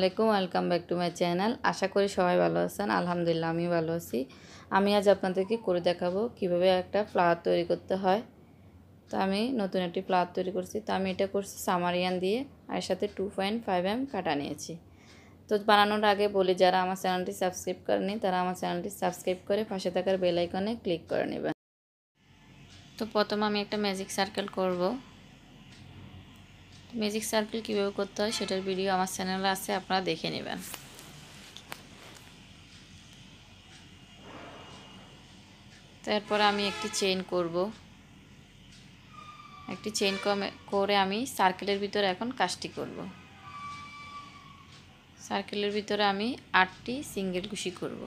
আলাইকুম welcome back to my channel আশা করি সবাই ভালো আছেন আলহামদুলিল্লাহ আমি ভালো আছি আমি আজ আপনাদেরকে করে দেখাবো কিভাবে একটা ফ্লাওয়ার তৈরি করতে হয় তো আমি নতুন একটি ফ্লাওয়ার তৈরি করছি তো আমি এটা করছি সামারিয়ান দিয়ে আর সাথে টু পয়েন্ট ফাইভ এম কাটা নিয়েছি তো বানানোর আগে বলি যারা আমার চ্যানেলটি সাবস্ক্রাইব করেনি তারা আমার চ্যানেলটি সাবস্ক্রাইব করে পাশে থাকার বেলাইকনে ক্লিক করে নেবেন তো প্রথম আমি একটা ম্যাজিক সার্কেল করবো ম্যাজিক সার্কেল কীভাবে করতে হয় সেটার ভিডিও আমার চ্যানেলে আছে আপনারা দেখে নেবেন তারপর আমি একটি চেন করব একটি চেন করে আমি সার্কেলের ভিতরে এখন কাজটি করব সার্কেলের ভিতরে আমি আটটি সিঙ্গেল কুশি করবো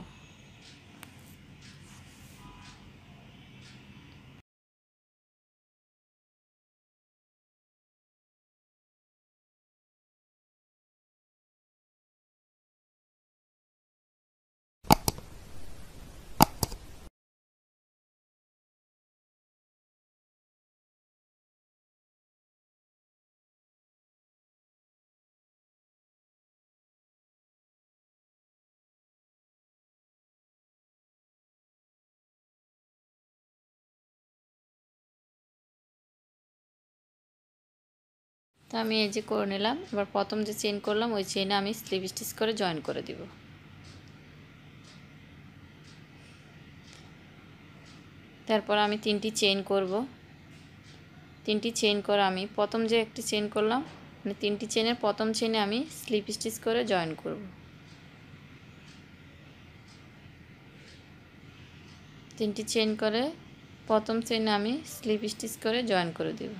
তো আমি এই যে করে নিলাম এবার প্রথম যে চেন করলাম ওই চেনে আমি স্লিপ স্টিচ করে জয়েন করে দিব তারপর আমি তিনটি চেন করব তিনটি চেন করে আমি প্রথম যে একটি চেন করলাম মানে তিনটি চেনের প্রথম চেনে আমি স্লিপ স্টিচ করে জয়েন করব তিনটি চেন করে প্রথম চেনে আমি স্লিপ স্টিচ করে জয়েন করে দেবো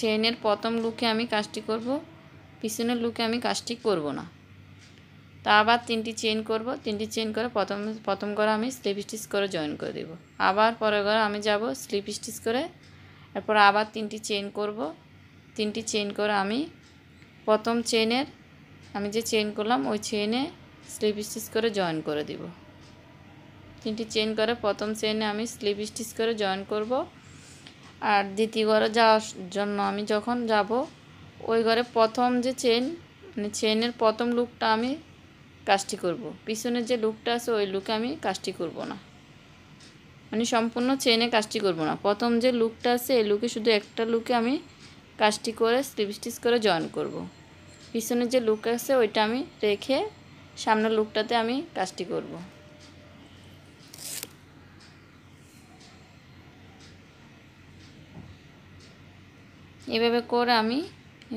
চেনের প্রথম লুকে আমি কাজটি করব পিছনের লুকে আমি কাজটি করব না তা আবার তিনটি চেন করব তিনটি চেন করে প্রথম প্রথম করে আমি স্লিপ স্টিচ করে জয়েন করে দেব আবার পরে করে আমি যাব স্লিপ স্টিচ করে এরপর আবার তিনটি চেন করব তিনটি চেন করে আমি প্রথম চেনের আমি যে চেন করলাম ওই চেনে স্লিপ স্টিচ করে জয়েন করে দিব তিনটি চেন করে প্রথম চেনে আমি স্লিপ স্টিচ করে জয়েন করব আর দ্বিতীয় ঘরে যাওয়ার জন্য আমি যখন যাব ওই ঘরে প্রথম যে চেন মানে চেনের প্রথম লুকটা আমি কাজটি করব। পিছনের যে লুকটা আছে ওই লুকে আমি কাজটি করব না মানে সম্পূর্ণ চেনে কাজটি করব না প্রথম যে লুকটা আছে এই লুকে শুধু একটা লুকে আমি কাজটি করে স্লিপ স্টিচ করে জয়েন করব। পিছনের যে লুক আছে ওইটা আমি রেখে সামনের লুকটাতে আমি কাজটি করব। এভাবে করে আমি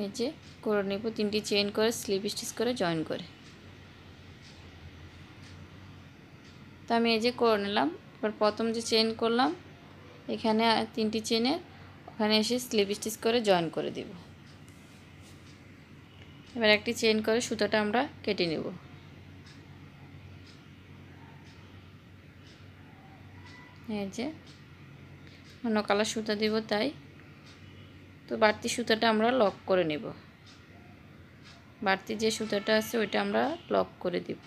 এই যে করে নেব তিনটি চেন করে স্লিপ স্টিচ করে জয়েন করে তো আমি এই যে করে নিলাম এবার প্রথম যে চেন করলাম এখানে তিনটি চেনের ওখানে এসে স্লিপ স্টিচ করে জয়েন করে দেব এবার একটি চেন করে সুতোটা আমরা কেটে নেব এই যে অন্য কালার সুতা দিব তাই তো বাড়তি সুতাটা আমরা লক করে নেব বাড়তি যে সুতাটা আছে ওইটা আমরা লক করে দেবো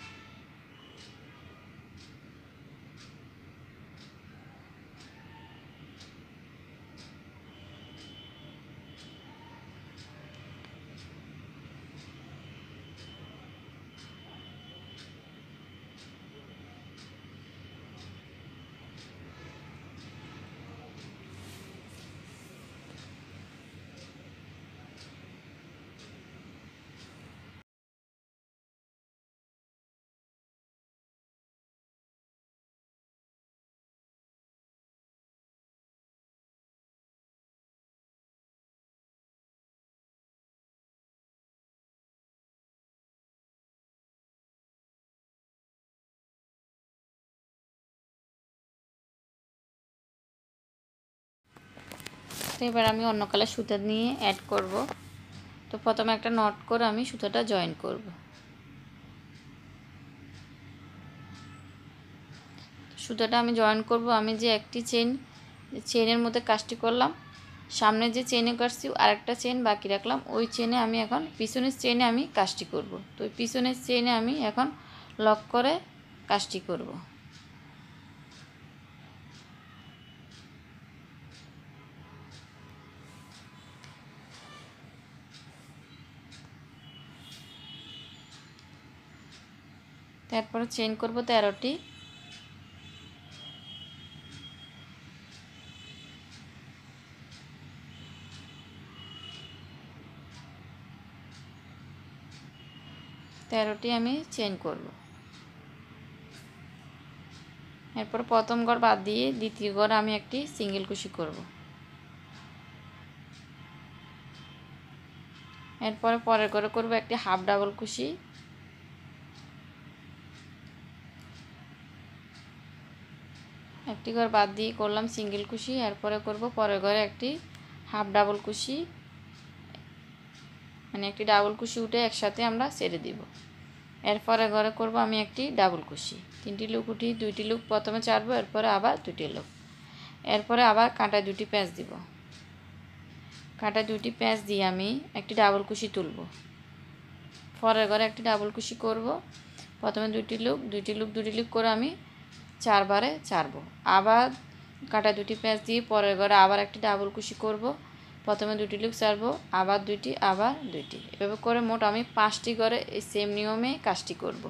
তো এবার আমি অন্য কালার সুতা নিয়ে অ্যাড করব তো প্রথমে একটা নট করে আমি সুতাটা জয়েন করব সুতাটা আমি জয়েন করব আমি যে একটি চেন চেনের মধ্যে কাজটি করলাম সামনে যে চেনে কাটছি আরেকটা চেন বাকি রাখলাম ওই চেনে আমি এখন পিছনের চেনে আমি কাজটি করব তো পিছনের চেনে আমি এখন লক করে কাজটি করবো তারপরে চেন করবো তেরোটি তেরোটি আমি চেন করব এরপর প্রথম গড় বাদ দিয়ে দ্বিতীয় গড় আমি একটি সিঙ্গেল কুশি করব এরপরে পরের করে করবো একটি হাফ ডাবল কুশি একটি ঘর বাদ দিয়ে করলাম সিঙ্গেল কুশি এরপরে করব পরের ঘরে একটি হাফ ডাবল কুশি মানে একটি ডাবল কুশি উঠে একসাথে আমরা ছেড়ে দিব এরপরে ঘরে করব আমি একটি ডাবল কুশি তিনটি লুক উঠি দুইটি লুক প্রথমে চাড়বো এরপরে আবার দুটি লুক এরপরে আবার কাঁটায় দুটি প্যাঁচ দিব কাঁটায় দুটি প্যাঁচ দিয়ে আমি একটি ডাবল কুশি তুলব পরের ঘরে একটি ডাবল কুশি করব প্রথমে দুটি লুক দুইটি লুক দুটি লুক করে আমি চারবারে চারবো আবার কাটা দুটি পেঁয়াজ দিয়ে পরের ঘরে আবার একটি ডাবল কুশি করব প্রথমে দুটি লুক চারবো আবার দুইটি আবার দুইটি এভাবে করে মোট আমি পাঁচটি ঘরে এই সেম নিয়মে কাজটি করবো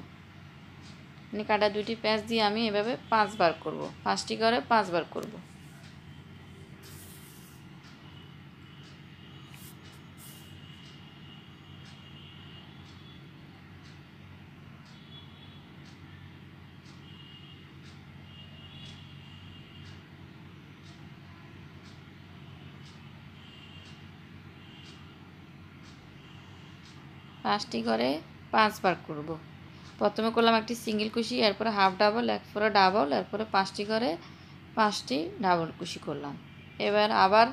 মানে কাটা দুটি পেঁয়াজ দিয়ে আমি এভাবে পাঁচবার করব। পাঁচটি ঘরে পাঁচবার করব। পাঁচটি করে পাঁচবার করব। প্রথমে করলাম একটি সিঙ্গেল কুশি এরপরে হাফ ডাবল এরপরে ডাবল এরপরে পাঁচটি ঘরে পাঁচটি ডাবল কুশি করলাম এবার আবার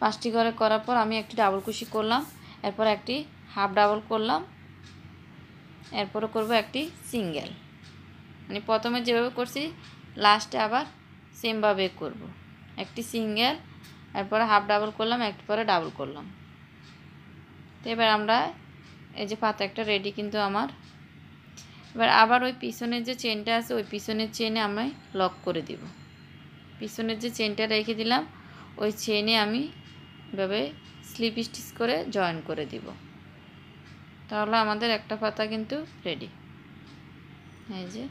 পাঁচটি ঘরে করার পর আমি একটি ডাবল কুশি করলাম এরপর একটি হাফ ডাবল করলাম এরপরে করব একটি সিঙ্গেল মানে প্রথমে যেভাবে করছি লাস্টে আবার সেমভাবে করব। একটি সিঙ্গেল এরপরে হাফ ডাবল করলাম একটি পরে ডাবল করলাম তো এবার আমরা এই যে পাতা একটা রেডি কিন্তু আমার এবার আবার ওই পিছনের যে চেনটা আছে ওই পিছনের চেনে আমি লক করে দিব পিছনের যে চেনটা রেখে দিলাম ওই চেনে আমি এভাবে স্লিপ স্টিচ করে জয়েন করে দিব তাহলে আমাদের একটা পাতা কিন্তু রেডি এই যে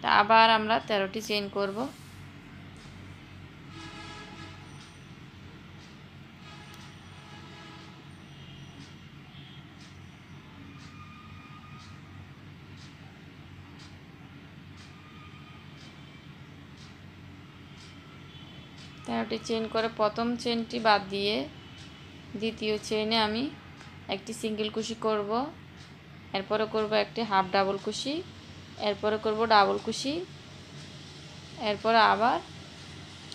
তা আবার আমরা তেরোটি চেন করবো তেরোটি চেন করে প্রথম চেনটি বাদ দিয়ে দ্বিতীয় চেনে আমি একটি সিঙ্গেল কুশি করব এরপরে করব একটি হাফ ডাবল কুশি এরপরে করব ডাবল কুশি এরপরে আবার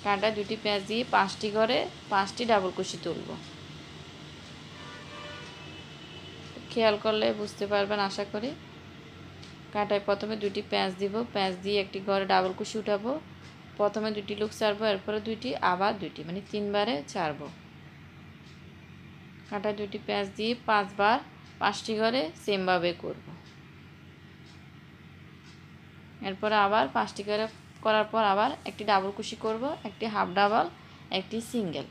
কাঁটা দুটি পেঁয়াজ দিয়ে পাঁচটি করে পাঁচটি ডাবল কুশি তুলব খেয়াল করলে বুঝতে পারবেন আশা করি কাঁটায় প্রথমে দুটি পেঁয়াজ দিব পেঁয়াজ দিয়ে একটি ঘরে ডাবল কুশি উঠাবো প্রথমে দুটি লুক ছাড়বো এরপরে দুইটি আবার দুইটি মানে তিনবারে ছাড়বো কাঁটা দুটি পেঁয়াজ দিয়ে পাঁচবার পাঁচটি ঘরে সেমভাবে করব এরপর আবার পাঁচটি ঘরে করার পর আবার একটি ডাবল কুশি করব একটি হাফ ডাবল একটি সিঙ্গেল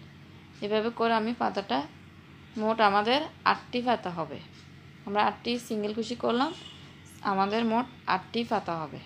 এভাবে করে আমি পাতাটা মোট আমাদের আটটি পাতা হবে আমরা আটটি সিঙ্গেল কুশি করলাম আমাদের মোট আটটি পাতা হবে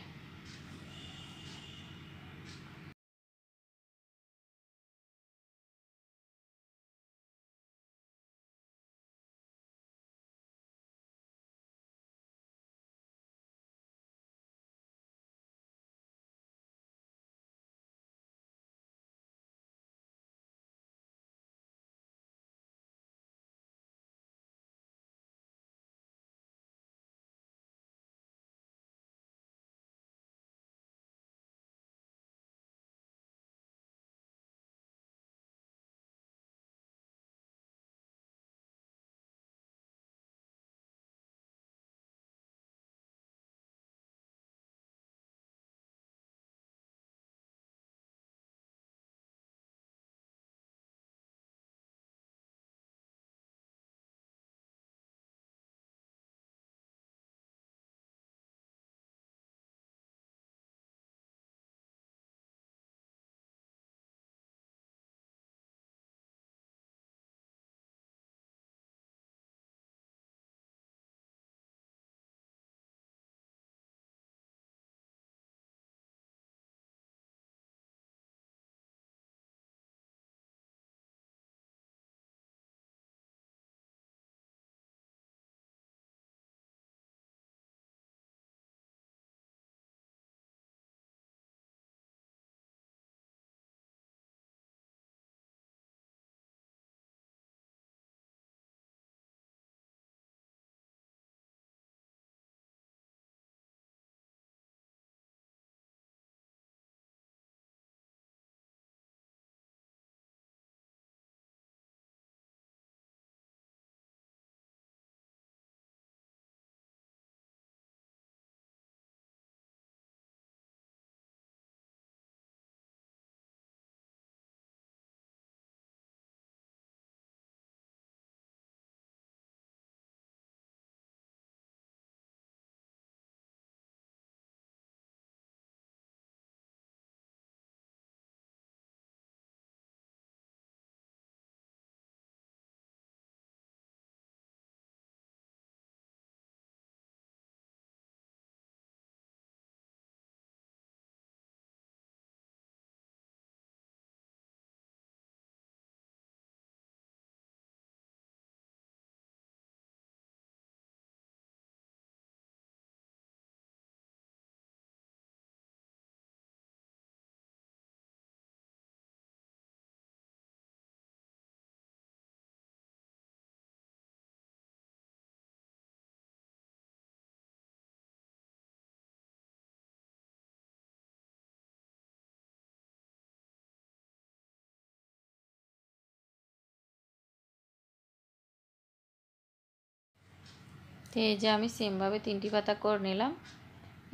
এই যে আমি সেমভাবে তিনটি পাতা করে নিলাম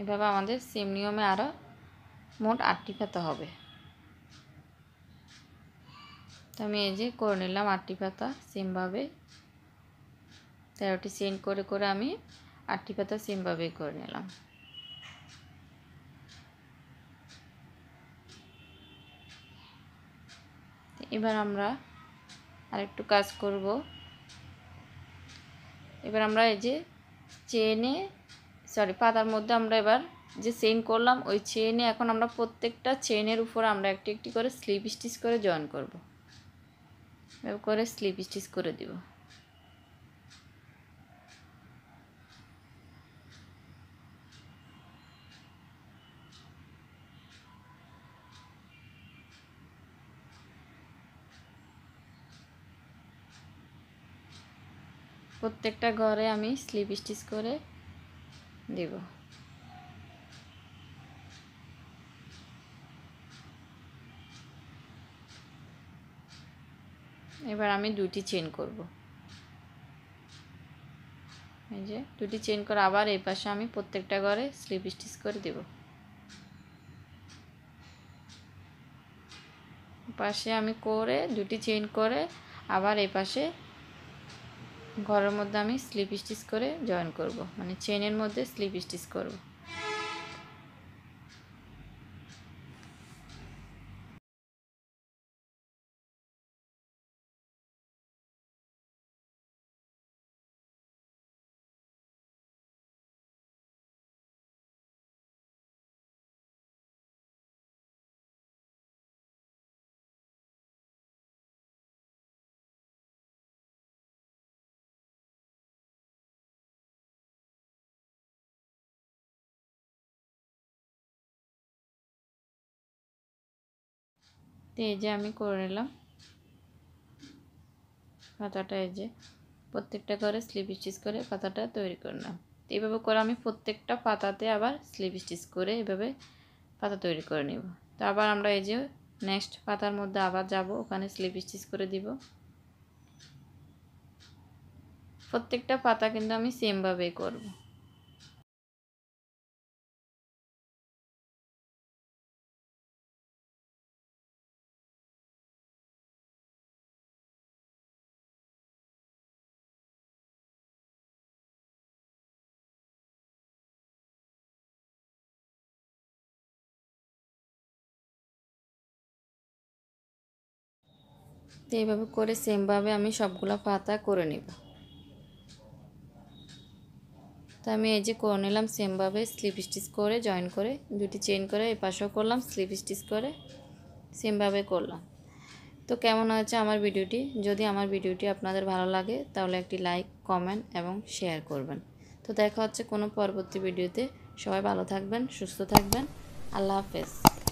এভাবে আমাদের সেম নিয়মে আরও মোট আটটি পাতা হবে তো আমি এই যে করে নিলাম আটটি পাতা সেমভাবে তেরোটি সেন্ট করে করে আমি আটটি পাতা সেমভাবেই করে নিলাম এবার আমরা আরেকটু কাজ করব এবার আমরা এই যে চেনে সরি পাতার মধ্যে আমরা এবার যে চেন করলাম ওই চেনে এখন আমরা প্রত্যেকটা চেনের উপর আমরা একটি একটি করে স্লিপ স্টিচ করে জয়েন করব করে স্লিপ স্টিচ করে দিব প্রত্যেকটা ঘরে আমি স্লিপ স্টিচ করে দেব এবার আমি দুটি চেন করব এই যে দুটি চেন করে আবার এই পাশে আমি প্রত্যেকটা ঘরে স্লিপ স্টিচ করে দেব পাশে আমি করে দুটি চেন করে আবার এই পাশে ঘরের মধ্যে আমি স্লিপ স্টিচ করে জয়েন করব মানে চেনের মধ্যে স্লিপ স্টিচ করব তো এই যে আমি করে নিলাম পাতাটা এই যে প্রত্যেকটা করে স্লিপ স্টিচ করে পাতাটা তৈরি করলাম এইভাবে করে আমি প্রত্যেকটা পাতাতে আবার স্লিপ স্টিচ করে এভাবে পাতা তৈরি করে নিব তো আবার আমরা এই যে নেক্সট পাতার মধ্যে আবার যাব ওখানে স্লিপ স্টিচ করে দিব প্রত্যেকটা পাতা কিন্তু আমি সেমভাবেই করবো তো এইভাবে করে সেমভাবে আমি সবগুলো পাতা করে নেব তো আমি এই যে করে নিলাম সেমভাবে স্লিপ স্টিচ করে জয়েন করে দুটি চেন করে এই পাশেও করলাম স্লিপ স্টিচ করে সেমভাবে করলাম তো কেমন হয়েছে আমার ভিডিওটি যদি আমার ভিডিওটি আপনাদের ভালো লাগে তাহলে একটি লাইক কমেন্ট এবং শেয়ার করবেন তো দেখা হচ্ছে কোনো পরবর্তী ভিডিওতে সবাই ভালো থাকবেন সুস্থ থাকবেন আল্লাহ হাফেজ